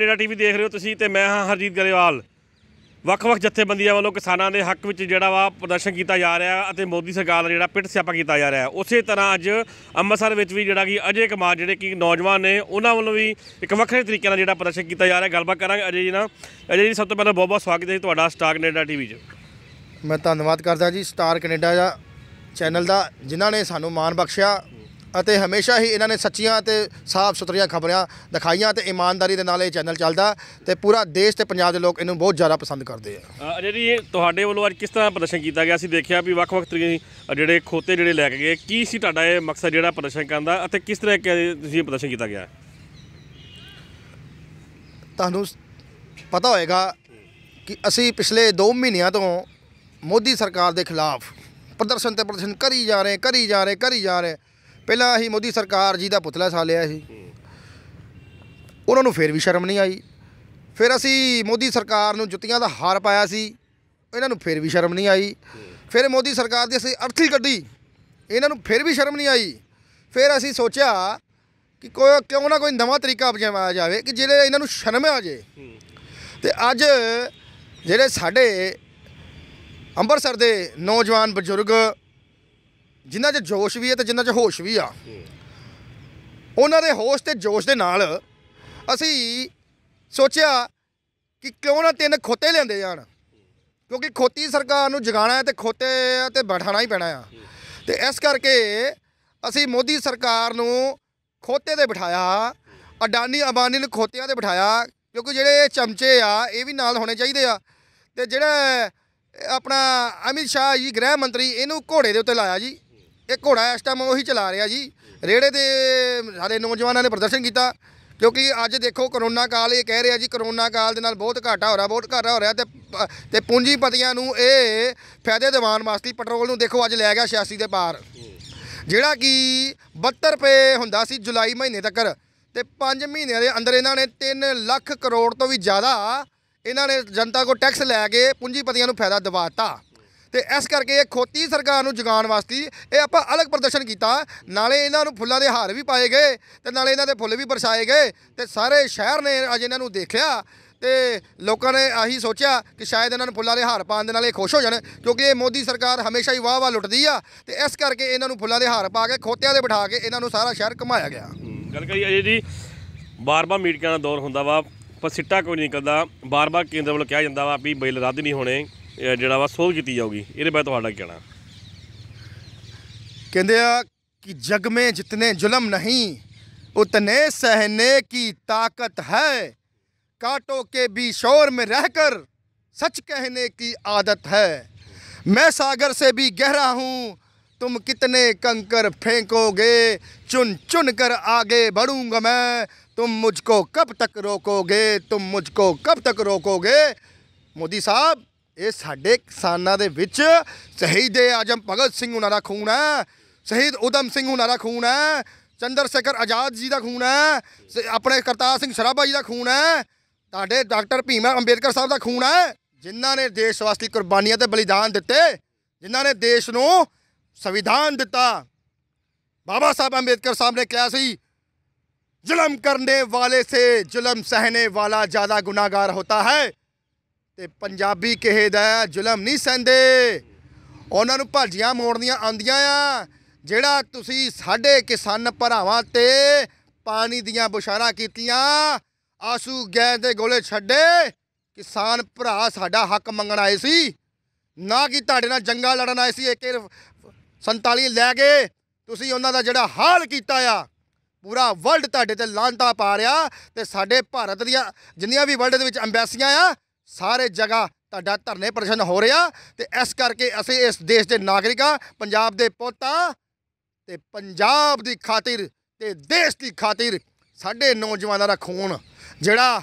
Canada TV ਦੇਖ ਰਹੇ ਹੋ ਤੁਸੀਂ ਤੇ ਮੈਂ ਹਾਂ ਹਰਜੀਤ ਗਰੇਵਾਲ ਵੱਖ-ਵੱਖ ਜਥੇਬੰਦੀਆਂ ਵੱਲੋਂ ਕਿਸਾਨਾਂ ਦੇ ਹੱਕ ਵਿੱਚ ਜਿਹੜਾ ਵਾ ਪ੍ਰਦਰਸ਼ਨ ਕੀਤਾ ਜਾ ਰਿਹਾ ਅਤੇ ਮੋਦੀ ਸਰਕਾਰ ਦਾ ਜਿਹੜਾ ਪਿੱਟ ਸਿਆਪਾ ਕੀਤਾ ਜਾ ਰਿਹਾ ਉਸੇ ਤਰ੍ਹਾਂ ਅੱਜ ਅੰਮ੍ਰਿਤਸਰ ਵਿੱਚ ਵੀ ਜਿਹੜਾ ਕਿ ਅਜੇ ਕੁਮਾਰ ਜਿਹੜੇ ਕਿ ਨੌਜਵਾਨ ਨੇ ਉਹਨਾਂ ਵੱਲੋਂ ਵੀ ਇੱਕ ਵੱਖਰੇ ਤਰੀਕੇ ਨਾਲ ਜਿਹੜਾ ਪ੍ਰਦਰਸ਼ਨ ਕੀਤਾ ਜਾ ਰਿਹਾ ਗੱਲਬਾਤ ਕਰਾਂਗੇ ਅਜੇ ਜੀ ਨਾਲ ਅਜੇ ਜੀ ਸਭ ਤੋਂ ਪਹਿਲਾਂ ਬਹੁਤ-ਬਹੁਤ ਸਵਾਗਤ ਹੈ ਤੁਹਾਡਾ ਸਟਾਰ ਕੈਨੇਡਾ ਟੀਵੀ 'ਚ ਮੈਂ ਧੰਨਵਾਦ ਕਰਦਾ ਜੀ ਸਟਾਰ ਕੈਨੇਡਾ ਦਾ ਚੈਨਲ ਦਾ ਜਿਨ੍ਹਾਂ ਨੇ ਸਾਨੂੰ ਮਾਣ ਬਖਸ਼ਿਆ ਅਤੇ ਹਮੇਸ਼ਾ ਹੀ ਇਹਨਾਂ ਨੇ ਸੱਚੀਆਂ ਤੇ ਸਾਫ਼ ਸੁਥਰੀਆਂ ਖਬਰਾਂ ਦਿਖਾਈਆਂ ਤੇ ਇਮਾਨਦਾਰੀ ਦੇ ਨਾਲ ਇਹ ਚੈਨਲ ਚੱਲਦਾ ਤੇ ਪੂਰਾ ਦੇਸ਼ ਤੇ ਪੰਜਾਬ ਦੇ ਲੋਕ ਇਹਨੂੰ ਬਹੁਤ ਜ਼ਿਆਦਾ ਪਸੰਦ ਕਰਦੇ ਆ ਅਜੇ ਜੀ ਤੁਹਾਡੇ ਵੱਲੋਂ ਅੱਜ ਕਿਸ ਤਰ੍ਹਾਂ ਪ੍ਰਦਰਸ਼ਨ ਕੀਤਾ ਗਿਆ ਅਸੀਂ ਦੇਖਿਆ ਵੀ ਵੱਖ-ਵੱਖ ਤਰੀਕੇ ਜਿਹੜੇ ਖੋਤੇ ਜਿਹੜੇ ਲੈ ਕੇ ਗਏ ਕੀ ਸੀ ਤੁਹਾਡਾ ਇਹ ਮਕਸਦ ਜਿਹੜਾ ਪ੍ਰਦਰਸ਼ਨ ਕਰਨ ਦਾ ਅਤੇ ਕਿਸ ਤਰ੍ਹਾਂ ਤੁਸੀਂ ਪ੍ਰਦਰਸ਼ਨ ਕੀਤਾ ਗਿਆ ਤੁਹਾਨੂੰ ਪਤਾ ਹੋਏਗਾ ਕਿ ਅਸੀਂ ਪਿਛਲੇ 2 ਮਹੀਨਿਆਂ ਤੋਂ ਮੋਦੀ ਸਰਕਾਰ ਦੇ ਖਿਲਾਫ ਪ੍ਰਦਰਸ਼ਨ ਤੇ ਪ੍ਰਦਰਸ਼ਨ ਕਰੀ ਜਾ ਰਹੇ ਕਰੀ ਜਾ ਰਹੇ ਕਰੀ ਜਾ ਰਹੇ ਪਹਿਲਾਂ ਅਸੀਂ ਮੋਦੀ ਸਰਕਾਰ ਜੀ ਦਾ ਪੁਤਲਾ ਸਾਲਿਆ ਸੀ ਉਹਨਾਂ ਨੂੰ ਫੇਰ ਵੀ ਸ਼ਰਮ ਨਹੀਂ ਆਈ ਫਿਰ ਅਸੀਂ ਮੋਦੀ ਸਰਕਾਰ ਨੂੰ ਜੁੱਤੀਆਂ ਦਾ ਹਾਰ ਪਾਇਆ ਸੀ ਇਹਨਾਂ ਨੂੰ ਫੇਰ ਵੀ ਸ਼ਰਮ ਨਹੀਂ ਆਈ ਫਿਰ ਮੋਦੀ ਸਰਕਾਰ ਦੀ ਅਸੀਂ ਅਰਥੀ ਕੱਢੀ ਇਹਨਾਂ ਨੂੰ ਫਿਰ ਵੀ ਸ਼ਰਮ ਨਹੀਂ ਆਈ ਫਿਰ ਅਸੀਂ ਸੋਚਿਆ ਕਿ ਕੋਈ ਕਿਉਂ ਨਾ ਕੋਈ ਨਵਾਂ ਤਰੀਕਾ ਅਪਣਾਇਆ ਜਾਵੇ ਕਿ ਜਿਹੜੇ ਇਹਨਾਂ ਨੂੰ ਸ਼ਰਮ ਆ ਜੇ ਤੇ ਅੱਜ ਜਿਹੜੇ ਸਾਡੇ ਅੰਮ੍ਰਿਤਸਰ ਦੇ ਨੌਜਵਾਨ ਬਜ਼ੁਰਗ ਜਿਨ੍ਹਾਂ 'ਚ ਜੋਸ਼ ਵੀ ਹੈ ਤੇ ਜਿਨ੍ਹਾਂ 'ਚ ਹੋਸ਼ ਵੀ ਆ ਉਹਨਾਂ ਦੇ ਹੋਸ਼ ਤੇ ਜੋਸ਼ ਦੇ ਨਾਲ ਅਸੀਂ ਸੋਚਿਆ ਕਿ ਕਿਉਂ ਨਾ ਤਿੰਨ ਖੋਤੇ ਲਿਆਂਦੇ ਜਾਣ ਕਿਉਂਕਿ ਖੋਤੀ ਸਰਕਾਰ ਨੂੰ ਜਗਾਣਾ ਹੈ ਤੇ ਖੋਤੇ ਤੇ ਬਿਠਾਣਾ ਹੀ ਪੈਣਾ ਆ ਤੇ ਇਸ ਕਰਕੇ ਅਸੀਂ ਮੋਦੀ ਸਰਕਾਰ ਨੂੰ ਖੋਤੇ ਤੇ ਬਿਠਾਇਆ ਅਡਾਨੀ ਅਬਾਨੀ ਨੂੰ ਖੋਤਿਆਂ ਤੇ ਬਿਠਾਇਆ ਕਿਉਂਕਿ ਜਿਹੜੇ ਚਮਚੇ ਆ ਇਹ ਵੀ ਨਾਲ ਹੋਣੇ ਚਾਹੀਦੇ ਆ ਤੇ ਜਿਹੜਾ ਆਪਣਾ ਅਮਿਤ ਸ਼ਾਹ ਜੀ ਗ੍ਰਹਿ ਮੰਤਰੀ ਇਹਨੂੰ ਘੋੜੇ ਦੇ ਉੱਤੇ ਲਾਇਆ ਜੀ ਇਹ ਘੋੜਾ ਇਸ ਟਾਈਮ ਉਹੀ ਚਲਾ ਰਿਹਾ ਜੀ ਰੇੜੇ ਦੇ ਸਾਡੇ ਨੌਜਵਾਨਾਂ ਨੇ ਪ੍ਰਦਰਸ਼ਨ ਕੀਤਾ ਕਿਉਂਕਿ ਅੱਜ ਦੇਖੋ ਕਰੋਨਾ ਕਾਲ ਇਹ ਕਹਿ ਰਿਹਾ ਜੀ ਕਰੋਨਾ ਕਾਲ ਦੇ ਨਾਲ ਬਹੁਤ ਘਾਟਾ ਹੋ ਰਿਹਾ ਬਹੁਤ ਘਾਟਾ ਹੋ ਰਿਹਾ ਤੇ ਤੇ ਪੂੰਜੀਪਤੀਆਂ ਨੂੰ ਇਹ ਫਾਇਦੇ ਦਿਵਾਨ ਵਾਸਤੇ ਪੈਟਰੋਲ ਨੂੰ ਦੇਖੋ ਅੱਜ ਲੈ ਗਿਆ 86 ਦੇ ਪਾਰ ਜਿਹੜਾ ਕਿ 72 ਰੁਪਏ ਹੁੰਦਾ ਸੀ ਜੁਲਾਈ ਮਹੀਨੇ ਤੱਕ ਤੇ 5 ਮਹੀਨਿਆਂ ਦੇ ਅੰਦਰ ਇਹਨਾਂ ਨੇ 3 ਲੱਖ ਕਰੋੜ ਤੋਂ ਵੀ ਜ਼ਿਆਦਾ ਇਹਨਾਂ ਨੇ ਜਨਤਾ ਕੋ ਟੈਕਸ ਲੈ ਕੇ ਪੂੰਜੀਪਤੀਆਂ ਨੂੰ ਫਾਇਦਾ ਦਿਵਾਤਾ ਤੇ ਇਸ ਕਰਕੇ ਇਹ ਖੋਤੀ ਸਰਕਾਰ ਨੂੰ ਜਗਾਉਣ ਵਾਸਤੇ ਇਹ ਆਪਾਂ ਅਲੱਗ ਪ੍ਰਦਰਸ਼ਨ ਕੀਤਾ ਨਾਲੇ ਇਹਨਾਂ ਨੂੰ ਫੁੱਲਾਂ ਦੇ ਹਾਰ ਵੀ ਪਾਏ ਗਏ ਤੇ ਨਾਲੇ ਇਹਨਾਂ ਦੇ ਫੁੱਲ ਵੀ ਪਰਛਾਏ ਗਏ ਤੇ ਸਾਰੇ ਸ਼ਹਿਰ ਨੇ ਅਜ ਇਹਨਾਂ ਨੂੰ ਦੇਖਿਆ ਤੇ ਲੋਕਾਂ ਨੇ ਆਹੀ ਸੋਚਿਆ ਕਿ ਸ਼ਾਇਦ ਇਹਨਾਂ ਨੂੰ ਫੁੱਲਾਂ ਦੇ ਹਾਰ ਪਾਉਣ ਦੇ ਨਾਲ ਇਹ ਖੁਸ਼ ਹੋ ਜਾਣ ਕਿਉਂਕਿ ਇਹ ਮੋਦੀ ਸਰਕਾਰ ਹਮੇਸ਼ਾ ਹੀ ਵਾਹ ਵਾਹ ਲੁੱਟਦੀ ਆ ਤੇ ਇਸ ਕਰਕੇ ਇਹਨਾਂ ਨੂੰ ਫੁੱਲਾਂ ਦੇ ਹਾਰ ਪਾ ਕੇ ਖੋਤਿਆਂ ਦੇ ਬਿਠਾ ਕੇ ਇਹਨਾਂ ਨੂੰ ਸਾਰਾ ਸ਼ਹਿਰ ਕਮਾਇਆ ਗਿਆ ਗੱਲ ਕਰੀ ਅਜੇ ਜੀ ਬਾਰ-ਬਾਰ ਮੀਟਿੰਗਾਂ ਦਾ ਦੌਰ ਹੁੰਦਾ ਵਾ ਪਰ ਸਿੱਟਾ ਕੋਈ ਕਰਦਾ ਬਾਰ-ਬਾਰ ਕੇਂਦਰ ਵੱਲੋਂ ਕਿਹਾ ਜਾਂਦਾ ਵਾ ਵੀ ਬਿੱਲ ਰੱਦ ਨਹੀਂ ਹੋਣੇ जरा वा सोध की जाऊगी ये ਬਾਰੇ थोड़ा कहना ਕਹਿੰਦੇ कि जग में जितने जुलम नहीं उतने सहने की ताकत है कांटों के भी शोर में रहकर सच कहने की आदत है मैं सागर से भी गहरा हूँ तुम कितने कंकर फेंकोगे चुन चुन कर आगे बढ़ूँगा मैं तुम मुझको कब तक रोकोगे तुम मुझको कब तक रोकोगे मोदी साहब ਇਹ ਸਾਡੇ ਕਿਸਾਨਾਂ ਦੇ ਵਿੱਚ ਦੇ ਆਜਮ ਭਗਤ ਸਿੰਘ ਉਹਨਾਂ ਦਾ ਖੂਨ ਹੈ ਸ਼ਹੀਦ ਉਦਮ ਸਿੰਘ ਉਹਨਾਂ ਦਾ ਖੂਨ ਹੈ ਚੰਦਰ ਸ਼ੇਖਰ ਆਜ਼ਾਦ ਜੀ ਦਾ ਖੂਨ ਹੈ ਆਪਣੇ ਕਰਤਾਰ ਸਿੰਘ ਸਰਾਭਾ ਜੀ ਦਾ ਖੂਨ ਹੈ ਤੁਹਾਡੇ ਡਾਕਟਰ ਭੀਮ ਅੰਬੇਦਕਰ ਸਾਹਿਬ ਦਾ ਖੂਨ ਹੈ ਜਿਨ੍ਹਾਂ ਨੇ ਦੇਸ਼ ਵਾਸਤੇ ਕੁਰਬਾਨੀਆਂ ਤੇ ਬਲੀਦਾਨ ਦਿੱਤੇ ਜਿਨ੍ਹਾਂ ਨੇ ਦੇਸ਼ ਨੂੰ ਸੰਵਿਧਾਨ ਦਿੱਤਾ ਬਾਬਾ ਸਾਹਿਬ ਅੰਬੇਦਕਰ ਸਾਹਿਬ ਨੇ ਕਿਹਾ ਸੀ ਜ਼ੁਲਮ ਕਰਨੇ ਵਾਲੇ ਸੇ ਜ਼ੁਲਮ ਸਹਨੇ ਵਾਲਾ ਜ਼ਿਆਦਾ ਗੁਨਾਹਗਾਰ ਹੁੰਦਾ ਹੈ ਤੇ ਪੰਜਾਬੀ ਕਿਸੇ ਦਾ ਜ਼ੁਲਮ ਨਹੀਂ ਸਹਿੰਦੇ ਉਹਨਾਂ ਨੂੰ ਭਾਜੀਆਂ ਮੋੜਨੀਆਂ ਆਂਦੀਆਂ ਆ ਜਿਹੜਾ ਤੁਸੀਂ ਸਾਡੇ ਕਿਸਾਨ ਭਰਾਵਾਂ ਤੇ ਪਾਣੀ ਦੀਆਂ ਬੁਸ਼ਾਰਾ ਕੀਤੀਆਂ ਆਸੂ ਗੈਸ ਦੇ ਗੋਲੇ ਛੱਡੇ ਕਿਸਾਨ ਭਰਾ ਸਾਡਾ ਹੱਕ ਮੰਗਣ ਆਏ ਸੀ ਨਾ ਕਿ ਤੁਹਾਡੇ ਨਾਲ ਜੰਗਾ ਲੜਨ ਆਏ ਸੀ ਏਕੇ 47 ਲੈ ਕੇ ਤੁਸੀਂ ਉਹਨਾਂ ਦਾ ਜਿਹੜਾ ਹਾਲ ਕੀਤਾ ਆ ਪੂਰਾ ਵਰਲਡ ਤੁਹਾਡੇ ਤੇ ਲਾਂਤਾ ਪਾ ਰਿਹਾ ਤੇ ਸਾਡੇ ਭਾਰਤ ਦੀਆਂ ਜਿੰਨੀਆਂ ਵੀ ਵਰਲਡ ਦੇ ਵਿੱਚ ਐਮਬੈਸੀਆਂ ਆ ਸਾਰੇ ਜਗ੍ਹਾ ਤੁਹਾਡਾ ਧਰਨੇ ਪ੍ਰਦਰਸ਼ਨ ਹੋ ਰਿਹਾ ਤੇ ਇਸ ਕਰਕੇ ਅਸੀਂ ਇਸ ਦੇਸ਼ ਦੇ ਨਾਗਰਿਕਾਂ ਪੰਜਾਬ ਦੇ ਪੁੱਤਾਂ ਤੇ ਪੰਜਾਬ ਦੀ ਖਾਤਰ ਤੇ ਦੇਸ਼ ਦੀ ਖਾਤਰ ਸਾਡੇ ਨੌਜਵਾਨਾਂ ਦਾ ਖੂਨ ਜਿਹੜਾ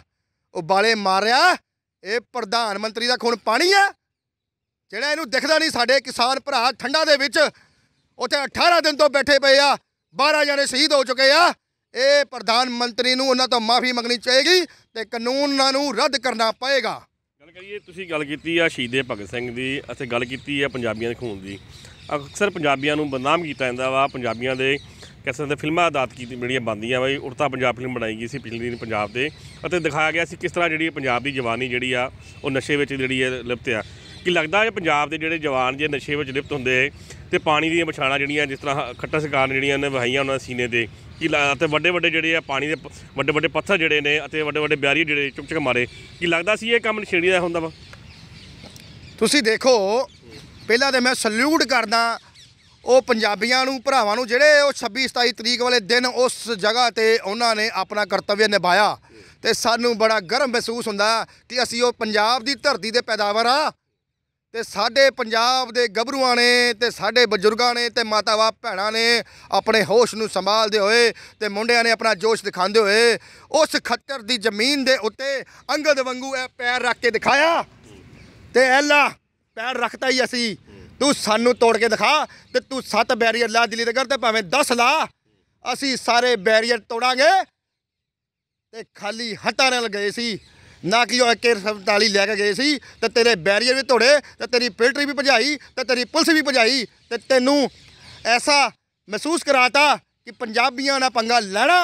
ਉਬਾਲੇ ਮਾਰ ਰਿਹਾ ਇਹ ਪ੍ਰਧਾਨ ਮੰਤਰੀ ਦਾ ਖੂਨ ਪਾਣੀ ਹੈ ਜਿਹੜਾ ਇਹਨੂੰ ਦਿਖਦਾ ਨਹੀਂ ਸਾਡੇ ਕਿਸਾਨ ਭਰਾ ਠੰਡਾ ਦੇ ਵਿੱਚ ਉੱਥੇ 18 ਦਿਨ ਤੋਂ ਬੈਠੇ ਪਏ ਆ 12 ਜਣੇ ਸ਼ਹੀਦ ਹੋ ਚੁੱਕੇ ਆ ਇਹ ਪ੍ਰਧਾਨ ਮੰਤਰੀ ਨੂੰ ਉਹਨਾਂ ਤੋਂ ਮਾਫੀ ਮੰਗਣੀ ਚਾਹੀਦੀ ਤੇ ਕਾਨੂੰਨਾਂ ਨੂੰ ਰੱਦ ਕਰਨਾ ਪਏਗਾ ਗੱਲ ਕਰੀਏ ਤੁਸੀਂ ਗੱਲ ਕੀਤੀ ਆ ਸ਼ਹੀਦੇ ਭਗਤ ਸਿੰਘ ਦੀ ਅਸੀਂ ਗੱਲ ਕੀਤੀ ਆ ਪੰਜਾਬੀਆਂ ਦੇ ਖੂਨ ਦੀ ਅਕਸਰ ਪੰਜਾਬੀਆਂ ਨੂੰ ਬਦਨਾਮ ਕੀਤਾ ਜਾਂਦਾ ਵਾ ਪੰਜਾਬੀਆਂ ਦੇ ਕਿਸੇ ਦੇ ਫਿਲਮਾਂ ਆਦਤ ਕੀਤੀ ਮੀਡੀਆ ਬੰਦੀਆਂ ਬਈ ਉੜਤਾ ਪੰਜਾਬ ਫਿਲਮ ਬਣਾਈ ਗਈ ਸੀ ਪਿਛਲੇ ਦਿਨ ਪੰਜਾਬ ਦੇ ਅਤੇ ਦਿਖਾਇਆ ਗਿਆ ਸੀ ਕਿਸ ਤਰ੍ਹਾਂ ਜਿਹੜੀ ਪੰਜਾਬ ਦੀ ਜਵਾਨੀ ਜਿਹੜੀ ਆ ਉਹ ਨਸ਼ੇ ਵਿੱਚ ਜਿਹੜੀ ਹੈ ਲਿਪਤ ਆ ਕਿ ਲੱਗਦਾ ਹੈ ਪੰਜਾਬ ਦੇ ਜਿਹੜੇ ਜਵਾਨ ਜੇ ਨਸ਼ੇ ਵਿੱਚ ਲਿਪਤ ਹੁੰਦੇ ਤੇ ਪਾਣੀ ਦੀਆਂ ਬਿਛਾਣਾ ਜਿਹੜੀਆਂ ਜਿਸ ਤਰ੍ਹਾਂ ਖੱਟਾ ਸਰਕਾਰ ਜਿਹੜੀਆਂ ਨੇ ਵਹਾਈਆਂ ਉਹਨਾਂ ਸੀਨੇ ਤੇ ਕਿ ਤੇ ਵੱਡੇ ਵੱਡੇ ਜਿਹੜੇ ਆ ਪਾਣੀ ਦੇ ਵੱਡੇ ਵੱਡੇ ਪੱਥਰ ਜਿਹੜੇ ਨੇ ਅਤੇ ਵੱਡੇ ਵੱਡੇ ਬਿਆਰੀ ਜਿਹੜੇ ਚੁੱਕ ਚੁੱਕ ਮਾਰੇ ਕੀ ਲੱਗਦਾ ਸੀ ਇਹ ਕੰਮ ਨਸ਼ੇੜੀ ਦਾ ਹੁੰਦਾ ਵਾ ਤੁਸੀਂ ਦੇਖੋ ਪਹਿਲਾਂ ਤੇ ਮੈਂ ਸਲੂਟ ਕਰਦਾ ਉਹ ਪੰਜਾਬੀਆਂ ਨੂੰ ਭਰਾਵਾਂ ਨੂੰ ਜਿਹੜੇ ਉਹ 26 27 ਤਰੀਕ ਵਾਲੇ ਦਿਨ ਉਸ ਜਗ੍ਹਾ ਤੇ ਉਹਨਾਂ ਨੇ ਆਪਣਾ ਕਰਤੱਵ ਨਿਭਾਇਆ ਤੇ ਸਾਨੂੰ ਬੜਾ ਗਰਮ ਮਹਿਸੂਸ ਹੁੰਦਾ ਕਿ ਅਸੀਂ ਉਹ ਪੰਜਾਬ ਦੀ ਧਰਤੀ ਦੇ ਪੈਦਾਵਾਰ ਆ ਤੇ ਸਾਡੇ ਪੰਜਾਬ ਦੇ ਗੱਭਰੂਆਂ ਨੇ ਤੇ ਸਾਡੇ ਬਜ਼ੁਰਗਾਂ ਨੇ ਤੇ ਮਾਤਾਵਾ ਭੈਣਾਂ ਨੇ ਆਪਣੇ ਹੋਸ਼ ਨੂੰ ਸੰਭਾਲਦੇ ਹੋਏ ਤੇ ਮੁੰਡਿਆਂ ਨੇ ਆਪਣਾ ਜੋਸ਼ ਦਿਖਾਉਂਦੇ ਹੋਏ ਉਸ ਖੱਤਰ ਦੀ ਜ਼ਮੀਨ ਦੇ ਉੱਤੇ ਅੰਗਦ ਵਾਂਗੂ ਇਹ ਪੈਰ ਰੱਖ ਕੇ ਦਿਖਾਇਆ ਤੇ ਐਲਾ ਪੈਰ ਰੱਖਤਾ ਹੀ ਅਸੀਂ ਤੂੰ ਸਾਨੂੰ ਤੋੜ ਕੇ ਦਿਖਾ ਤੇ ਤੂੰ ਸੱਤ ਬੈਰੀਅਰ ਲਾ ਦਿੱਲੀ ਦੇ ਘਰ ਤੇ ਭਾਵੇਂ 10 ਲਾ ਅਸੀਂ ਸਾਰੇ ਬੈਰੀਅਰ ਤੋੜਾਂਗੇ ਤੇ ਖਾਲੀ ਹਟਾਂ ਨਾਲ ਗਏ ਸੀ ਨਾ ਕਿ ਉਹ AK47 ਲੈ ਕੇ ਗਏ ਸੀ ਤੇ ਤੇਰੇ ਬੈਰੀਅਰ ਵੀ ਤੋੜੇ ਤੇ ਤੇਰੀ ਫਿਲਟਰੀ ਵੀ ਭਜਾਈ ਤੇ ਤੇਰੀ ਪੁਲਿਸ ਵੀ ਭਜਾਈ ਤੇ ਤੈਨੂੰ ਐਸਾ ਮਹਿਸੂਸ ਕਰਾਤਾ ਕਿ ਪੰਜਾਬੀਆਂ ਨਾਲ ਪੰਗਾ ਲੈਣਾ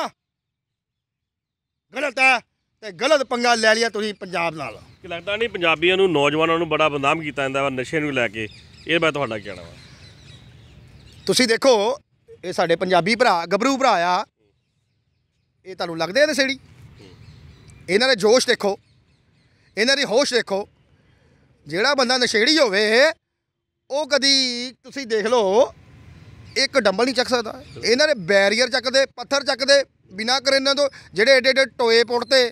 ਗਲਤ ਹੈ ਤੇ ਗਲਤ ਪੰਗਾ ਲੈ ਲਿਆ ਤੁਸੀਂ ਪੰਜਾਬ ਨਾਲ ਕਿ ਲੱਗਦਾ ਨਹੀਂ ਪੰਜਾਬੀਆਂ ਨੂੰ ਨੌਜਵਾਨਾਂ ਨੂੰ ਬੜਾ ਬਦਨਾਮ ਕੀਤਾ ਜਾਂਦਾ ਵਾ ਨਸ਼ੇ ਨੂੰ ਲੈ ਕੇ ਇਹ ਮੈਂ ਤੁਹਾਡਾ ਕਹਿਣਾ ਵਾ ਤੁਸੀਂ ਦੇਖੋ ਇਹ ਸਾਡੇ ਪੰਜਾਬੀ ਭਰਾ ਗੱਭਰੂ ਭਰਾ ਆ ਇਹ ਤੁਹਾਨੂੰ ਲੱਗਦੇ ਆ ਤੇ ਸੇੜੀ ਇਹਨਾਂ ਦੇ ਜੋਸ਼ ਦੇਖੋ ਇਹਨਾਂ ਦੀ ਹੋਸ਼ ਦੇਖੋ ਜਿਹੜਾ ਬੰਦਾ ਨਸ਼ੇੜੀ ਹੋਵੇ ਉਹ ਕਦੀ ਤੁਸੀਂ ਦੇਖ ਲਓ ਇੱਕ ਡੰਬਲ ਨਹੀਂ ਚੱਕ ਸਕਦਾ ਇਹਨਾਂ ਦੇ ਬੈਰੀਅਰ ਚੱਕਦੇ ਪੱਥਰ ਚੱਕਦੇ ਬਿਨਾ ਕਰ ਇਹਨਾਂ ਤੋਂ ਜਿਹੜੇ ਏਡੇ ਏਡੇ ਟੋਏ ਪੁੱਟਦੇ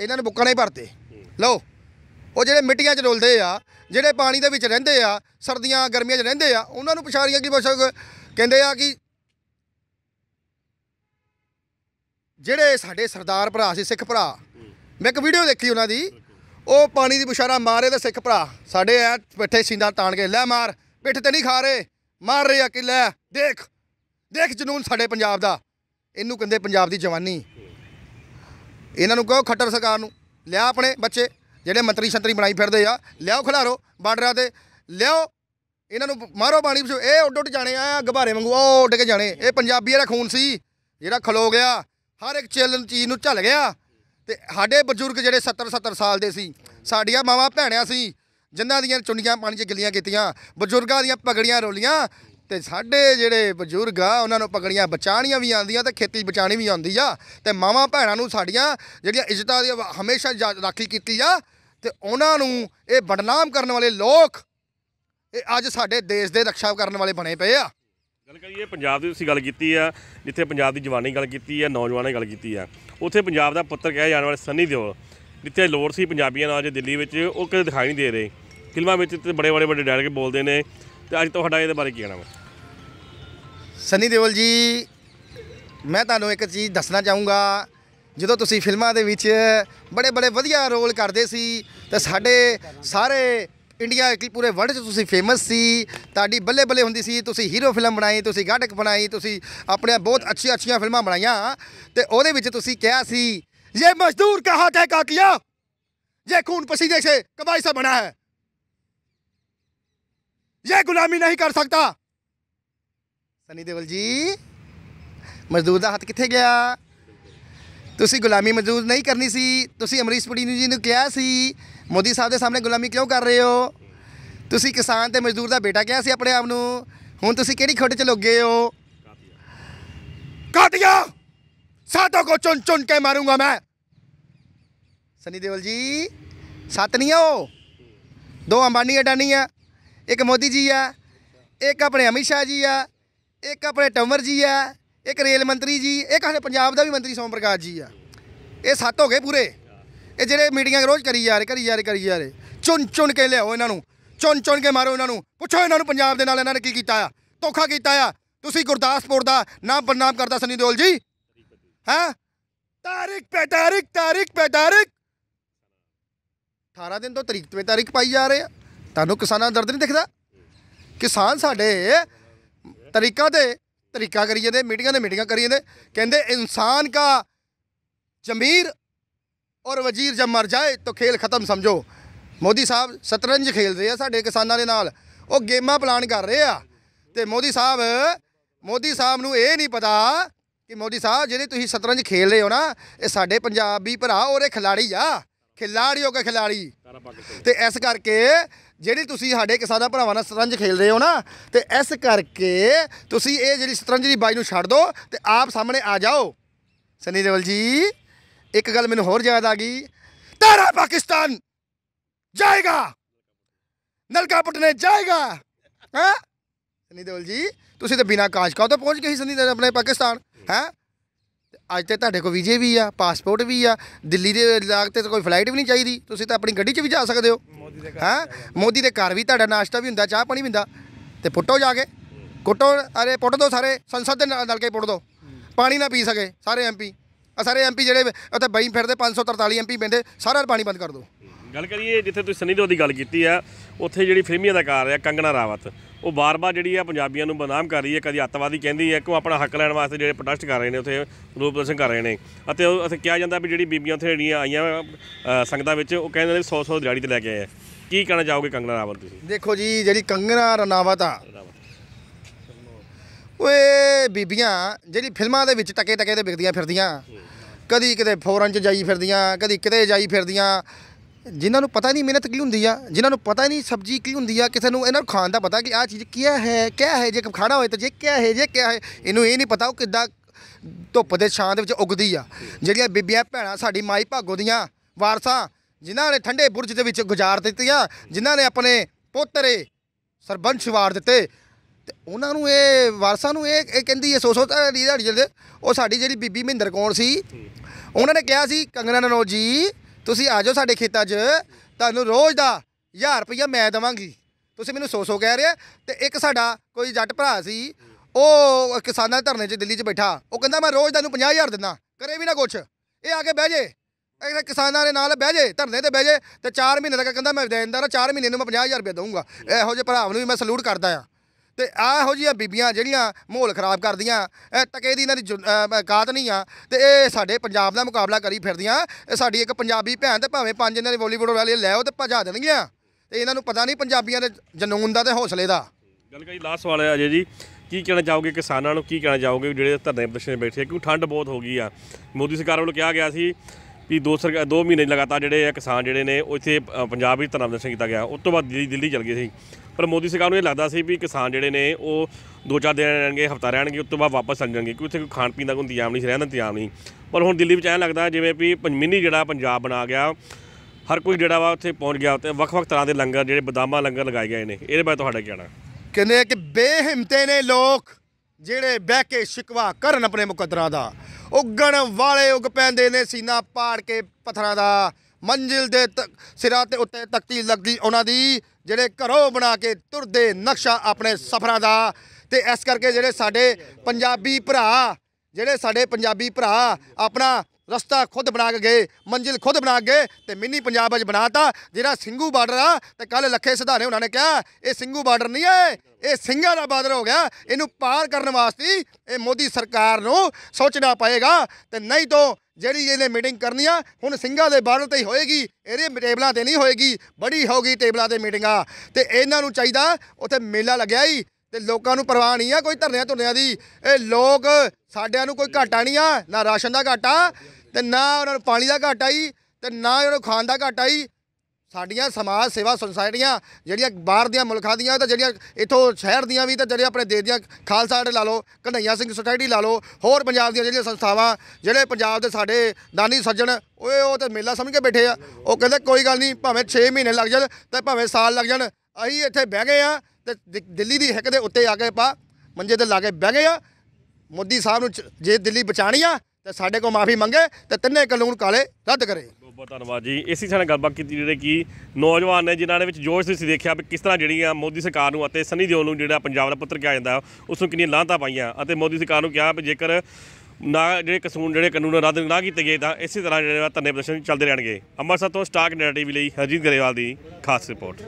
ਇਹਨਾਂ ਨੇ ਬੁੱਕਾਂ ਨਹੀਂ ਭਰਤੇ ਲਓ ਉਹ ਜਿਹੜੇ ਮਿੱਟੀਆਂ 'ਚ ਡੋਲਦੇ ਆ ਜਿਹੜੇ ਪਾਣੀ ਦੇ ਵਿੱਚ ਰਹਿੰਦੇ ਆ ਸਰਦੀਆਂ ਗਰਮੀਆਂ 'ਚ ਰਹਿੰਦੇ ਆ ਉਹਨਾਂ ਨੂੰ ਪਛਾਰੀਆਂ ਕੀ ਬਸ਼ਕ ਕਹਿੰਦੇ ਆ ਕਿ ਜਿਹੜੇ ਸਾਡੇ ਸਰਦਾਰ ਭਰਾ ਸੀ ਸਿੱਖ ਭਰਾ ਮੈਂ ਇੱਕ ਵੀਡੀਓ ਦੇਖੀ ਉਹਨਾਂ ਦੀ ਉਹ ਪਾਣੀ ਦੀ ਬੁਸ਼ਾਰਾ ਮਾਰੇ ਤੇ ਸਿੱਖ ਭਰਾ ਸਾਡੇ ਐ ਪਿੱਠੇ ਸਿੰਦਾ ਤਾਣ ਕੇ ਲੈ ਮਾਰ ਪਿੱਠ ਤੇ ਨਹੀਂ ਖਾ ਰਹੇ ਮਾਰ ਰਿਹਾ ਕਿ ਲੈ ਦੇਖ ਦੇਖ ਜਨੂਨ ਸਾਡੇ ਪੰਜਾਬ ਦਾ ਇਹਨੂੰ ਕਹਿੰਦੇ ਪੰਜਾਬ ਦੀ ਜਵਾਨੀ ਇਹਨਾਂ ਨੂੰ ਕਹੋ ਖੱਟਰ ਸਰਕਾਰ ਨੂੰ ਲਿਆ ਆਪਣੇ ਬੱਚੇ ਜਿਹੜੇ ਮੰਤਰੀ ਸ਼ੰਤਰੀ ਬਣਾਈ ਫਿਰਦੇ ਆ ਲਿਆਓ ਖਿਲਾਰੋ ਬਾਰਡਰਾਂ ਤੇ ਲਿਆਓ ਇਹਨਾਂ ਨੂੰ ਮਾਰੋ ਬਾਣੀ ਇਹ ਉੱਡ ਉੱਡ ਜਾਣੇ ਆ ਗਬਾਰੇ ਵਾਂਗੂ ਉਹ ਉੱਡ ਕੇ ਜਾਣੇ ਇਹ ਪੰਜਾਬੀ ਇਹਦਾ ਖੂਨ ਸੀ ਜਿਹੜਾ ਖਲੋ ਗਿਆ ਹਰ ਇੱਕ ਚੈਲੰਜ ਚੀਜ਼ ਨੂੰ ਝੱਲ ਗਿਆ ਤੇ ਸਾਡੇ ਬਜ਼ੁਰਗ ਜਿਹੜੇ 70 70 ਸਾਲ ਦੇ ਸੀ ਸਾਡੀਆਂ ਮਾਵਾਂ ਭੈਣਾਂ ਸੀ ਜਿਨ੍ਹਾਂ ਦੀਆਂ ਚੁੰਡੀਆਂ ਪਾਣੀ 'ਚ ਗਿੱਲੀਆਂ ਕੀਤੀਆਂ ਬਜ਼ੁਰਗਾਂ ਦੀਆਂ ਪਗੜੀਆਂ ਰੋਲੀਆਂ ਤੇ ਸਾਡੇ ਜਿਹੜੇ ਬਜ਼ੁਰਗ ਆ ਉਹਨਾਂ ਨੂੰ ਪਗੜੀਆਂ ਬਚਾਣੀਆਂ ਵੀ ਆਉਂਦੀਆਂ ਤੇ ਖੇਤੀ ਬਚਾਣੀ ਵੀ ਆਉਂਦੀ ਆ ਤੇ ਮਾਵਾਂ ਭੈਣਾਂ ਨੂੰ ਸਾਡੀਆਂ ਜਿਹੜੀਆਂ ਇੱਜ਼ਤਾਂ ਦੀ ਹਮੇਸ਼ਾ ਰਾਖੀ ਕੀਤੀ ਆ ਤੇ ਉਹਨਾਂ ਨੂੰ ਇਹ ਬਦਨਾਮ ਕਰਨ ਵਾਲੇ ਲੋਕ ਇਹ ਅੱਜ ਸਾਡੇ ਦੇਸ਼ ਦੇ ਰੱਖਿਆ ਕਰਨ ਵਾਲੇ ਬਣੇ ਪਏ ਆ ਗੱਲ ਕਰੀਏ ਪੰਜਾਬ ਦੀ ਤੁਸੀਂ ਗੱਲ ਕੀਤੀ ਆ ਜਿੱਥੇ ਪੰਜਾਬ ਦੀ ਜਵਾਨੀ ਗੱਲ ਕੀਤੀ ਆ ਨੌਜਵਾਨਾਂ ਦੀ ਗੱਲ ਕੀਤੀ ਆ ਉੱਥੇ ਪੰਜਾਬ ਦਾ ਪੁੱਤਰ ਕਹੇ ਜਾਣ ਵਾਲੇ ਸੰਨੀ ਦਿਓਲ ਜਿੱਥੇ ਲੋੜ ਸੀ ਪੰਜਾਬੀਆਂ ਨਾਲ ਅੱਜ ਦਿੱਲੀ ਵਿੱਚ ਉਹ ਕਦੇ ਦਿਖਾਈ ਨਹੀਂ ਦੇ ਰਹੇ ਫਿਲਮਾਂ ਵਿੱਚ ਤੇ ਬੜੇ ਬੜੇ ਵੱਡੇ ਡਾਇਲੋਗ ਬੋਲਦੇ ਨੇ ਤੇ ਅੱਜ ਤੁਹਾਡਾ ਇਹਦੇ ਬਾਰੇ ਕੀ ਕਹਿਣਾ ਵਾ ਸੰਨੀ ਦਿਓਲ ਜੀ ਮੈਂ ਤੁਹਾਨੂੰ ਇੱਕ ਚੀਜ਼ ਦੱਸਣਾ ਚਾਹੂੰਗਾ ਜਦੋਂ ਤੁਸੀਂ ਫਿਲਮਾਂ ਦੇ ਵਿੱਚ ਬੜੇ ਬੜੇ ਵਧੀਆ ਰੋਲ ਕਰਦੇ ਸੀ ਤੇ ਸਾਡੇ ਸਾਰੇ ਇੰਡੀਆ ਪੂਰੇ ਵਰਲਡ 'ਚ ਤੁਸੀਂ ਫੇਮਸ ਸੀ ਤੁਹਾਡੀ ਬੱਲੇ ਬੱਲੇ ਹੁੰਦੀ ਸੀ ਤੁਸੀਂ ਹੀਰੋ ਫਿਲਮ ਬਣਾਈ ਤੁਸੀਂ ਗਾਟਕ ਬਣਾਈ ਤੁਸੀਂ ਆਪਣੇ ਬਹੁਤ ਅੱਛੀਆਂ ਅੱਛੀਆਂ ਫਿਲਮਾਂ ਬਣਾਈਆਂ ਤੇ ਉਹਦੇ ਵਿੱਚ ਤੁਸੀਂ ਕਿਹਾ ਸੀ ਇਹ ਮਜ਼ਦੂਰ ਕਹਾ ਹੈ ਕਾਕਿਆ ਇਹ ਖੂਨ ਪਸੀਨੇ ਸੇ ਕਮਾਈ ਸਾ ਬਣਾ ਹੈ ਇਹ ਗੁਲਾਮੀ ਨਹੀਂ ਕਰ ਸਕਦਾ ਸਨੀ ਦੇਵਲ ਜੀ ਮਜ਼ਦੂਰ ਦਾ ਹੱਥ ਕਿੱਥੇ ਗਿਆ ਤੁਸੀਂ ਗੁਲਾਮੀ ਮਜ਼ਦੂਰ ਨਹੀਂ ਕਰਨੀ ਸੀ ਤੁਸੀਂ ਅਮਰੀਸ਼ ਪੁਰੀ ਨੂੰ ਜੀ ਨੂੰ ਕਿਹਾ ਸੀ ਮੋਦੀ ਸਾਹਿਬ ਦੇ ਸਾਹਮਣੇ ਗੁਲਾਮੀ ਕਿਉਂ ਕਰ ਰਹੇ ਹੋ ਤੁਸੀਂ ਕਿਸਾਨ ਤੇ ਮਜ਼ਦੂਰ ਦਾ ਬੇਟਾ ਕਿਹਾ ਸੀ ਆਪਣੇ ਆਪ ਨੂੰ ਹੁਣ ਤੁਸੀਂ ਕਿਹੜੀ ਖੋਟ ਚ ਲੱਗੇ ਹੋ ਕਾਟਿਆ ਸਾਤੋਂ ਕੋ ਚੁਣ ਚੁੰਨ ਕੇ ਮਾਰੂੰਗਾ ਮੈਂ ਸਨੀ ਦੇਵਲ ਜੀ ਸੱਤ ਨਹੀਂ ਹੋ ਦੋ ਅੰਬਾਨੀ ਅਡਾਨੀ ਆ ਇੱਕ ਮੋਦੀ ਜੀ ਆ ਇੱਕ ਆਪਣੇ ਅਮਿਤ ਸ਼ਾਹ ਜੀ ਆ ਇੱਕ ਆਪਣੇ ਟਮਰ ਜੀ ਆ ਇੱਕ ਰੇਲ ਮੰਤਰੀ ਜੀ ਇੱਕ ਆਪਣੇ ਪੰਜਾਬ ਦਾ ਵੀ ਮੰਤਰੀ ਸੋਮ ਪ੍ਰਕਾਸ਼ ਜੀ ਆ ਇਹ ਸੱਤ ਹੋ ਗਏ ਪੂਰੇ ਇਹ ਜਿਹੜੇ ਮੀਟਿੰਗਾਂ ਰੋਜ਼ ਕਰੀ ਜਾ ਰਹੇ ਕਰੀ ਜਾ ਰਹੇ ਕਰੀ ਜਾ ਰਹੇ ਚੁਣ ਚੁਣ ਕੇ ਲਿਆਓ ਇਹਨਾਂ ਨੂੰ ਚੁਣ ਚੁਣ ਕੇ ਮਾਰੋ ਇਹਨਾਂ ਨੂੰ ਪੁੱਛੋ ਇਹਨਾਂ ਨੂੰ ਪੰਜਾਬ ਦੇ ਨਾਲ ਇਹਨਾਂ ਨੇ ਕੀ ਕੀਤਾ ਆ ਧੋਖਾ ਕੀਤਾ ਆ ਤੁਸੀਂ ਗੁਰਦਾਸਪੁਰ ਦਾ ਨਾਮ ਬਦਨਾਮ ਕਰਦਾ ਸਨੀ ਦਿਓਲ ਜੀ ਹਾਂ ਤਾਰਿਕ ਪੇ ਤਾਰਿਕ ਤਾਰਿਕ ਪੇ ਤਾਰਿਕ 18 ਦਿਨ ਤੋਂ ਤਰੀਕ ਤੇ ਤਾਰਿਕ ਪਾਈ ਜਾ ਰਹੇ ਆ ਤੁਹਾਨੂੰ ਕਿਸਾਨਾਂ ਦਾ ਦਰਦ ਨਹੀਂ ਦਿਖਦਾ ਕਿਸਾਨ ਸਾਡੇ ਤਰੀਕਾ ਤੇ ਤਰੀਕਾ ਕਰੀ ਜਾਂਦੇ ਮੀਟਿੰਗਾਂ ਦੇ ਮੀਟਿੰਗਾਂ ਕਰੀ ਜਾਂਦੇ ਕਹਿੰਦੇ ਇਨਸਾਨ ਦਾ ਜ਼ਮੀਰ ਔਰ ਵਜ਼ੀਰ ਜਦ ਮਰ ਜਾਏ ਤਾਂ ਖੇਲ ਖਤਮ ਸਮਝੋ ਮੋਦੀ ਸਾਹਿਬ ਸ਼ਤਰੰਜ ਖੇਲ ਰਹੇ ਆ ਸਾਡੇ ਕਿਸਾਨਾਂ ਦੇ ਨਾਲ ਉਹ ਗੇਮਾਂ ਪਲਾਨ ਕਰ ਰਹੇ ਆ ਤੇ ਮੋਦੀ ਸਾਹਿਬ ਮੋਦੀ ਸਾਹਿਬ ਨੂੰ ਇਹ ਨਹੀਂ ਪਤਾ ਕਿ ਮੋਦੀ ਸਾਹਿਬ ਜਿਹੜੇ ਤੁਸੀਂ ਸ਼ਤਰੰਜ ਖੇਲ ਰਹੇ ਹੋ ਨਾ ਇਹ ਸਾਡੇ ਪੰਜਾਬੀ ਭਰਾ ਔਰ ਇਹ ਖਿਲਾੜੀ ਆ ਖਿਲਾੜੀ ਹੋ ਕੇ ਖਿਲਾੜੀ ਤੇ ਇਸ ਕਰਕੇ ਜਿਹੜੀ ਤੁਸੀਂ ਸਾਡੇ ਕਿਸਾਨਾਂ ਭਰਾਵਾਂ ਨਾਲ ਸ਼ਤਰੰਜ ਖੇਲ ਰਹੇ ਹੋ ਨਾ ਤੇ ਇਸ ਕਰਕੇ ਤੁਸੀਂ ਇਹ ਜਿਹੜੀ ਸ਼ਤਰੰਜ ਦੀ ਬਾਈ ਨੂੰ ਛੱਡ ਦਿਓ ਤੇ ਆਪ ਸਾਹਮਣੇ ਆ ਜਾਓ ਸਨੀ ਦੇਵਲ ਜੀ ਇੱਕ ਗੱਲ ਮੈਨੂੰ ਹੋਰ ਯਾਦ ਆ ਗਈ ਤੇਰਾ ਪਾਕਿਸਤਾਨ ਜਾਏਗਾ ਨਲਕਾ ਪਟਨੇ ਜਾਏਗਾ ਹੈ ਸਨੀ ਦੇਵਲ ਜੀ ਤੁਸੀਂ ਤਾਂ ਬਿਨਾ ਕਾਸ਼ਕਾ ਤੋਂ ਪਹੁੰਚ ਗਏ ਸਨੀ ਦੇਵਲ ਆਪਣੇ ਪਾਕਿਸਤਾਨ ਹੈ ਅੱਜ ਤੇ ਤੁਹਾਡੇ ਕੋਲ ਵੀਜ਼ੇ ਵੀ ਆ ਪਾਸਪੋਰਟ ਵੀ ਆ ਦਿੱਲੀ ਦੇ ਲਾਗ ਤੇ ਕੋਈ ਫਲਾਈਟ ਵੀ ਨਹੀਂ ਚਾਹੀਦੀ ਤੁਸੀਂ ਤਾਂ ਆਪਣੀ ਗੱਡੀ 'ਚ ਵੀ ਜਾ ਸਕਦੇ ਹੋ ਹਾਂ ਮੋਦੀ ਦੇ ਘਰ ਵੀ ਤੁਹਾਡਾ ਨਾਸ਼ਤਾ ਵੀ ਹੁੰਦਾ ਚਾਹ ਪਾਣੀ ਵੀ ਹੁੰਦਾ ਤੇ ਪੁੱਟੋ ਜਾ ਕੇ ਕੁੱਟੋ ਅਰੇ ਪੁੱਟ ਦੋ ਸਾਰੇ ਸੰਸਦ ਦੇ ਨਾਲ ਕੇ ਪੁੱਟ ਦੋ ਪਾਣੀ ਨਾ ਪੀ ਸਕੇ ਸਾਰੇ ਐਮਪੀ ਆ ਸਾਰੇ ਐਮਪੀ ਜਿਹੜੇ ਉੱਥੇ ਬਈ ਫਿਰਦੇ 543 ਐਮਪੀ ਬੈਂਦੇ ਸਾਰਾ ਪਾਣੀ ਬੰਦ ਕਰ ਦਿਓ ਗੱਲ ਕਰੀਏ ਜਿੱਥੇ ਤੁਸੀਂ ਸਨੀ ਦੀ ਗੱਲ ਕੀਤੀ ਆ ਉੱਥੇ ਜਿਹੜੀ ਫਿਲਮੀ ਅਦਾਕਾਰ ਆ ਕੰਗਣਾ ਰਾਵਤ ਉਹ ਬਾਰ-ਬਾਰ ਜਿਹੜੀ ਆ ਪੰਜਾਬੀਆਂ ਨੂੰ ਬਦਨਾਮ ਕਰ ਰਹੀ ਹੈ ਕਦੀ ਅੱਤਵਾਦੀ ਕਹਿੰਦੀ ਹੈ ਕਿ ਉਹ ਆਪਣਾ ਹੱਕ ਲੈਣ ਵਾਸਤੇ ਜਿਹੜੇ ਪ੍ਰੋਟੈਸਟ ਕਰ ਰਹੇ ਨੇ ਉੱਥੇ ਰੂਪ ਦਰਸ਼ਨ ਕਰ ਰਹੇ ਨੇ ਅਤੇ ਉਹ ਉੱਥੇ ਕਿਹਾ ਜਾਂਦਾ ਵੀ ਜਿਹੜੀ ਬੀਬੀਆਂ ਉੱਥੇ ਜਿਹੜੀਆਂ ਆਈਆਂ ਸੰਗਤਾਂ ਵਿੱਚ ਉਹ ਕਹਿੰਦੇ ਨੇ 100-100 ਦਿਹਾੜੀ ਤੇ ਲੈ ਕੇ ਆਏ ਕੀ ਕਹਿਣਾ ਚਾਹੋਗੇ ਕੰਗਣਾ ਰਾਵਤ ਤੁਸੀਂ ਦੇਖੋ ਜੀ ਜਿਹੜੀ ਕੰਗਣਾ ਰਨਾਵਤ ਆ ਓਏ ਬੀਬੀਆਂ ਜਿਹੜੀ ਫਿਲਮਾਂ ਦੇ ਵਿੱਚ ਟਕੇ ਟਕੇ ਤੇ ਵਿਕਦੀਆਂ ਫਿਰਦੀਆਂ ਕਦੀ ਕਿਤੇ ਫੋਰਨ 'ਚ ਜਾਈ ਫਿਰਦੀਆਂ ਕਦੀ ਕਿਤੇ ਜਾਈ ਫਿਰਦੀਆਂ ਜਿਨ੍ਹਾਂ ਨੂੰ ਪਤਾ ਨਹੀਂ ਮਿਹਨਤ ਕੀ ਹੁੰਦੀ ਆ ਜਿਨ੍ਹਾਂ ਨੂੰ ਪਤਾ ਨਹੀਂ ਸਬਜ਼ੀ ਕੀ ਹੁੰਦੀ ਆ ਕਿਸੇ ਨੂੰ ਇਹਨਾਂ ਨੂੰ ਖਾਣ ਦਾ ਪਤਾ ਕਿ ਆਹ ਚੀਜ਼ ਕੀ ਹੈ ਕਿਆ ਹੈ ਜੇ ਖਾਣਾ ਹੋਏ ਤਾਂ ਜੇ ਕਿਆ ਹੈ ਜੇ ਕਿਆ ਹੈ ਇਹਨੂੰ ਇਹ ਨਹੀਂ ਪਤਾ ਉਹ ਕਿੱਦਾਂ ਧੁੱਪ ਦੇ ਛਾਂ ਦੇ ਵਿੱਚ ਉਗਦੀ ਆ ਜਿਹੜੀਆਂ ਬੀਬੀਆਂ ਭੈਣਾਂ ਸਾਡੀ ਮਾਈ ਭਾਗੋ ਦੀਆਂ ਵਾਰਸਾਂ ਜਿਨ੍ਹਾਂ ਨੇ ਠੰਡੇ ਬੁਰਜ ਦੇ ਵਿੱਚ ਗੁਜ਼ਾਰ ਦਿੱਤੀਆਂ ਜਿਨ੍ਹਾਂ ਨੇ ਆਪਣੇ ਪੋਤਰੇ ਸਰਬੰਸ਼ ਵਾਰ ਦਿੱਤੇ ਤੇ ਉਹਨਾਂ ਨੂੰ ਇਹ ਵਾਰਸਾਂ ਨੂੰ ਇਹ ਇਹ ਕਹਿੰਦੀ ਐ 100-100 ਦੀ ਦਿਹਾੜੀ ਦੇ ਉਹ ਸਾਡੀ ਜਿਹੜੀ ਬੀਬੀ ਮਹਿੰਦਰ ਕੌਰ ਸੀ ਉਹਨਾਂ ਨੇ ਕਿਹਾ ਸੀ ਕੰਗਣਾ ਨਨੋ ਜੀ ਤੁਸੀਂ ਆ ਜਾਓ ਸਾਡੇ ਖੇਤਾਂ 'ਚ ਤੁਹਾਨੂੰ ਰੋਜ਼ ਦਾ 1000 ਰੁਪਇਆ ਮੈਂ ਦਵਾਂਗੀ ਤੁਸੀਂ ਮੈਨੂੰ ਸੋਸੋ ਕਹਿ ਰਹੇ ਤੇ ਇੱਕ ਸਾਡਾ ਕੋਈ ਜੱਟ ਭਰਾ ਸੀ ਉਹ ਕਿਸਾਨਾਂ ਦੇ ਧਰਨੇ 'ਚ ਦਿੱਲੀ 'ਚ ਬੈਠਾ ਉਹ ਕਹਿੰਦਾ ਮੈਂ ਰੋਜ਼ ਤੁਹਾਨੂੰ 50000 ਦਿੰਦਾ ਕਰੇ ਵੀ ਨਾ ਕੁਛ ਇਹ ਆ ਕੇ ਬਹਿ ਜੇ ਇਹ ਕਿਸਾਨਾਂ ਦੇ ਨਾਲ ਬਹਿ ਜੇ ਧਰਨੇ ਤੇ ਬਹਿ ਜੇ ਤੇ 4 ਮਹੀਨੇ ਤੱਕ ਕਹਿੰਦਾ ਮੈਂ ਦੇਣਦਾਰ 4 ਮਹੀਨੇ ਨੂੰ ਮੈਂ 50000 ਰੁਪਏ ਦਊਂਗਾ ਇਹੋ ਜਿਹੇ ਭਰਾਵ ਨੂੰ ਵੀ ਮੈਂ ਸਲੂਟ ਕਰਦਾ ਆ ਤੇ ਆਹੋ ਜੀਆਂ ਬੀਬੀਆਂ ਜਿਹੜੀਆਂ ਮਾਹੌਲ ਖਰਾਬ ਕਰਦੀਆਂ ਐ ਤਕੇ ਦੀ ਇਹਨਾਂ ਦੀ ਕਾਤ ਨਹੀਂ ਆ ਤੇ ਇਹ ਸਾਡੇ ਪੰਜਾਬ ਦਾ ਮੁਕਾਬਲਾ ਕਰੀ ਫਿਰਦੀਆਂ ਇਹ ਸਾਡੀ ਇੱਕ ਪੰਜਾਬੀ ਭੈਣ ਤੇ ਭਾਵੇਂ ਪੰਜ ਇਹਨਾਂ ਦੇ ਬਾਲੀਵੁੱਡ ਵਾਲੇ ਲੈ ਆਓ ਤੇ ਭਜਾ ਦੇਣਗੀਆਂ ਤੇ ਇਹਨਾਂ ਨੂੰ ਪਤਾ ਨਹੀਂ ਪੰਜਾਬੀਆਂ ਦੇ ਜਨੂਨ ਦਾ ਤੇ ਹੌਸਲੇ ਦਾ ਗੱਲ ਕਹੀ ਲਾਸਟ ਵਾਲਾ ਆ ਅਜੇ ਜੀ ਕੀ ਕਹਿਣਾ ਚਾਹੋਗੇ ਕਿਸਾਨਾਂ ਨੂੰ ਕੀ ਕਹਿਣਾ ਚਾਹੋਗੇ ਜਿਹੜੇ ਧਰਨੇ ਪ੍ਰਦਰਸ਼ਨ ਬੈਠੇ ਕਿਉਂ ਠੰਡ ਬਹੁਤ ਹੋ ਗਈ ਆ ਮੋਦੀ ਸਰਕਾਰ ਵੱਲੋਂ ਕਿਹਾ ਗਿਆ ਸੀ ਵੀ ਦੋ ਸਰਕਾਰ ਦੋ ਮਹੀਨੇ ਲਗਾਤਾਰ ਜਿਹੜੇ ਆ ਕਿਸਾਨ ਜਿਹੜੇ ਨੇ ਉੱਥੇ ਪੰਜਾਬ ਵਿੱਚ ਧਰਨਾ ਪ੍ਰਦਰਸ਼ਨ ਕੀਤਾ ਗਿਆ ਉਸ ਤੋਂ ਬਾਅਦ ਦਿੱਲੀ ਚਲ ਗਏ ਸੀ ਪਰ ਮੋਦੀ ਸਰਕਾਰ ਨੂੰ ਇਹ ਲੱਗਦਾ ਸੀ ਵੀ ਕਿਸਾਨ ਜਿਹੜੇ ਨੇ ਉਹ ਦੋ ਚਾਰ ਦਿਨ ਰਹਿਣਗੇ ਹਫਤਾ ਰਹਿਣਗੇ ਉਸ ਤੋਂ ਬਾਅਦ ਵਾਪਸ ਚੱਲ ਜਾਣਗੇ ਕਿਉਂਕਿ ਉੱਥੇ ਕੋਈ ਖਾਣ ਪੀਣ ਦਾ ਕੋਈ ਇੰਤਜ਼ਾਮ ਨਹੀਂ ਸੀ ਰਹਿਣ ਦਾ ਇੰਤਜ਼ਾਮ ਨਹੀਂ ਪਰ ਹੁਣ ਦਿੱਲੀ ਵਿੱਚ ਐਂ ਲੱਗਦਾ ਜਿਵੇਂ ਵੀ ਪੰਜਮੀਨੀ ਜਿਹੜਾ ਪੰਜਾਬ ਬਣਾ ਗਿਆ ਹਰ ਕੋਈ ਜਿਹੜਾ ਵਾ ਉੱਥੇ ਪਹੁੰਚ ਗਿਆ ਤੇ ਵੱਖ-ਵੱਖ ਤਰ੍ਹਾਂ ਦੇ ਲੰਗਰ ਜਿਹੜੇ ਬਦਾਮਾ ਲੰਗਰ ਲਗਾਏ ਗਏ ਨੇ ਇਹਦੇ ਬਾਰੇ ਤੁਹਾਡਾ ਕੀ ਆਣਾ ਕਹਿੰਦੇ ਆ ਕਿ ਬੇਹਿੰਮਤੇ ਨੇ ਲੋਕ ਜਿਹੜੇ ਬਹਿ ਕੇ ਸ਼ਿਕਵਾ ਕਰਨ ਆਪਣੇ ਮੁਕੱਦਰਾਂ ਦਾ ਉਗਣ ਵਾਲੇ ਉਗ ਪੈਂਦੇ ਨੇ ਸੀਨਾ ਪਾੜ ਕੇ ਪਥਰਾਂ ਦਾ ਮੰਜ਼ਿਲ ਦੇ ਸਿਰਾਂ ਤੇ ਉੱਤੇ ਤਕਤੀ ਲੱਗਦੀ ਉਹਨਾਂ ਦੀ ਜਿਹੜੇ ਘਰੋਂ ਬਣਾ ਕੇ ਤੁਰਦੇ ਨਕਸ਼ਾ ਆਪਣੇ ਸਫ਼ਰਾਂ ਦਾ ਤੇ ਇਸ ਕਰਕੇ ਜਿਹੜੇ ਸਾਡੇ ਪੰਜਾਬੀ ਭਰਾ ਜਿਹੜੇ ਸਾਡੇ ਪੰਜਾਬੀ ਭਰਾ ਆਪਣਾ ਰਸਤਾ ਖੁਦ ਬਣਾ ਕੇ ਗਏ ਮੰਜ਼ਿਲ ਖੁਦ ਬਣਾ ਕੇ ਤੇ ਮਿੰਨੀ ਪੰਜਾਬ ਅਜ ਬਣਾਤਾ ਜਿਹੜਾ ਸਿੰਘੂ ਬਾਰਡਰ ਆ ਤੇ ਕੱਲ ਲੱਖੇ ਸਿਧਾਰੇ ਉਹਨਾਂ ਨੇ ਕਿਹਾ ਇਹ ਸਿੰਘੂ ਬਾਰਡਰ ਨਹੀਂ ਹੈ ਇਹ ਸਿੰਘਾਂ ਦਾ ਬਾਰਡਰ ਹੋ ਗਿਆ ਇਹਨੂੰ ਪਾਰ ਕਰਨ ਵਾਸਤੇ ਇਹ ਮੋਦੀ ਸਰਕਾਰ ਨੂੰ ਸੋਚਣਾ ਪਏਗਾ ਤੇ ਨਹੀਂ ਤੋਂ ਜਿਹੜੀ ਇਹਨੇ ਮੀਟਿੰਗ ਕਰਨੀ ਆ ਹੁਣ ਸਿੰਘਾਂ ਦੇ ਬਾਰਡਰ ਤੇ ਹੀ ਹੋਏਗੀ ਇਹਦੇ ਟੇਬਲਾਂ ਤੇ ਨਹੀਂ ਹੋਏਗੀ ਬੜੀ ਹੋਗੀ ਟੇਬਲਾਂ ਤੇ ਮੀਟਿੰਗਾਂ ਤੇ ਇਹਨਾਂ ਨੂੰ ਚਾਹੀਦਾ ਉੱਥੇ ਮੇਲਾ ਲੱਗਿਆ ਹੀ ਤੇ ਲੋਕਾਂ ਨੂੰ ਪਰਵਾਹ ਨਹੀਂ ਆ ਕੋਈ ਧਰਨਿਆਂ ਧੁਰਨਿਆਂ ਦੀ ਇਹ ਲੋਕ ਸਾਡਿਆਂ ਨੂੰ ਕੋਈ ਘਾਟਾ ਨਹੀਂ ਆ ਨਾ ਰਾਸ਼ਨ ਦਾ ਘਾਟਾ ਤੇ ਨਾ ਉਹਨਾਂ ਨੂੰ ਪਾਣੀ ਦਾ ਘਾਟਾ ਹੀ ਤੇ ਨਾ ਉਹਨਾਂ ਨੂੰ ਖਾਣ ਦਾ ਘਾਟਾ ਹੀ ਸਾਡੀਆਂ ਸਮਾਜ ਸੇਵਾ ਸੁਸਾਇਟੀਆਂ ਜਿਹੜੀਆਂ ਬਾਹਰ ਦੀਆਂ ਮੁਲਕਾਂ ਦੀਆਂ ਤਾਂ ਜਿਹੜੀਆਂ ਇੱਥੋਂ ਸ਼ਹਿਰ ਦੀਆਂ ਵੀ ਤਾਂ ਜਿਹੜੇ ਆਪਣੇ ਦੇਸ਼ ਦੀਆਂ ਖਾਲਸਾ ਸਾਡੇ ਲਾ ਲਓ ਕਨਈਆ ਸਿੰਘ ਸੁਸਾਇਟੀ ਲਾ ਲਓ ਹੋਰ ਪੰਜਾਬ ਦੀਆਂ ਜਿਹੜੀਆਂ ਸੰਸਥਾਵਾਂ ਜਿਹੜੇ ਪੰਜਾਬ ਦੇ ਸਾਡੇ ਦਾਨੀ ਸੱਜਣ ਓਏ ਉਹ ਤਾਂ ਮੇਲਾ ਸਮਝ ਕੇ ਬੈਠੇ ਆ ਉਹ ਕਹਿੰਦੇ ਕੋਈ ਗੱਲ ਨਹੀਂ ਭਾਵੇਂ 6 ਮਹੀਨੇ ਲੱਗ ਜਾਣ ਤੇ ਭਾਵੇਂ ਸਾਲ ਲੱਗ ਜਾਣ ਅਸੀਂ ਇੱਥੇ ਬਹਿ ਗਏ ਆ ਤੇ ਦਿੱਲੀ ਦੀ ਹਿੱਕ ਦੇ ਉੱਤੇ ਆ ਕੇ ਪਾ ਮੰਜੇ ਤੇ ਲਾ ਕੇ ਬਹਿ ਗਏ ਆ ਮੋਦੀ ਸਾਹਿਬ ਨੂੰ ਜੇ ਦਿੱਲੀ ਬਚਾਣੀ ਆ ਤੇ ਸਾਡੇ ਕੋਲ ਮਾਫੀ ਮੰਗੇ ਤੇ ਤਿੰਨੇ ਕਾਨੂੰਨ ਕਾਲੇ ਰੱਦ ਕਰੇ ਬਹੁਤ ਬਹੁਤ ਧੰਨਵਾਦ ਜੀ ਇਸੇ ਸਾਡੇ ਗੱਲਬਾਤ ਕੀਤੀ ਜਿਹੜੇ ਕੀ ਨੌਜਵਾਨ ਨੇ ਜਿਨ੍ਹਾਂ ਦੇ ਵਿੱਚ ਜੋਸ਼ ਤੁਸੀਂ ਦੇਖਿਆ ਕਿ ਕਿਸ ਤਰ੍ਹਾਂ ਜਿਹੜੀਆਂ ਮੋਦੀ ਸਰਕਾਰ ਨੂੰ ਅਤੇ ਸਨੀ ਦਿਓਲ ਨੂੰ ਜਿਹੜਾ ਪੰਜਾਬ ਦਾ ਪੁੱਤਰ ਕਿਹਾ ਜਾਂਦਾ ਉਸ ਨੂੰ ਕਿੰਨੀਆਂ ਲਾਂਤਾਂ ਪਾਈਆਂ ਅਤੇ ਮੋਦੀ ਸਰਕਾਰ ਨੂੰ ਕਿਹਾ ਕਿ ਜੇਕਰ ਨਾ ਜਿਹੜੇ ਕਾਨੂੰਨ ਜਿਹੜੇ ਕਾਨੂੰਨ ਰੱਦ ਨਾ ਕੀਤੇ ਗਏ ਤਾਂ ਇਸੇ ਤਰ੍ਹਾਂ ਜਿਹੜੇ ਵਾ ਧਰਨੇ ਪ੍ਰਦਰਸ਼ਨ ਚੱਲਦੇ ਰਹਿਣਗੇ ਅੰਮ੍ਰਿਤਸਰ ਤੋਂ ਸਟਾਕ ਨੈਟਿਵ ਲਈ ਹਰਜੀਤ ਗਰੇਵਾਲ ਦੀ ਖਾਸ ਰਿਪੋਰਟ